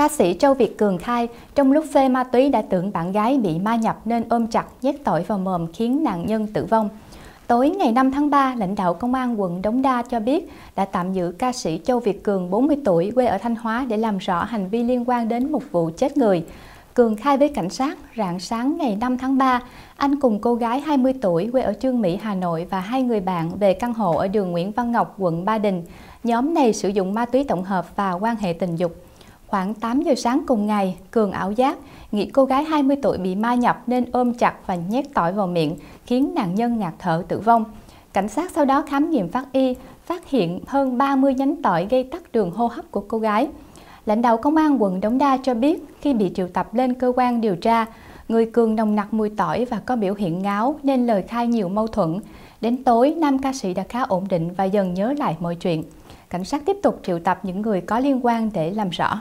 Ca sĩ Châu Việt Cường khai, trong lúc phê ma túy đã tưởng bạn gái bị ma nhập nên ôm chặt, nhét tỏi vào mồm khiến nạn nhân tử vong. Tối ngày 5 tháng 3, lãnh đạo công an quận Đống Đa cho biết đã tạm giữ ca sĩ Châu Việt Cường 40 tuổi quê ở Thanh Hóa để làm rõ hành vi liên quan đến một vụ chết người. Cường khai với cảnh sát, rạng sáng ngày 5 tháng 3, anh cùng cô gái 20 tuổi quê ở Trương Mỹ, Hà Nội và hai người bạn về căn hộ ở đường Nguyễn Văn Ngọc, quận Ba Đình. Nhóm này sử dụng ma túy tổng hợp và quan hệ tình dục. Khoảng 8 giờ sáng cùng ngày, Cường ảo giác, nghĩ cô gái 20 tuổi bị ma nhập nên ôm chặt và nhét tỏi vào miệng, khiến nạn nhân ngạt thở tử vong. Cảnh sát sau đó khám nghiệm pháp y, phát hiện hơn 30 nhánh tỏi gây tắc đường hô hấp của cô gái. Lãnh đạo công an quận Đống Đa cho biết khi bị triệu tập lên cơ quan điều tra, người Cường nồng nặc mùi tỏi và có biểu hiện ngáo nên lời khai nhiều mâu thuẫn. Đến tối, nam ca sĩ đã khá ổn định và dần nhớ lại mọi chuyện. Cảnh sát tiếp tục triệu tập những người có liên quan để làm rõ.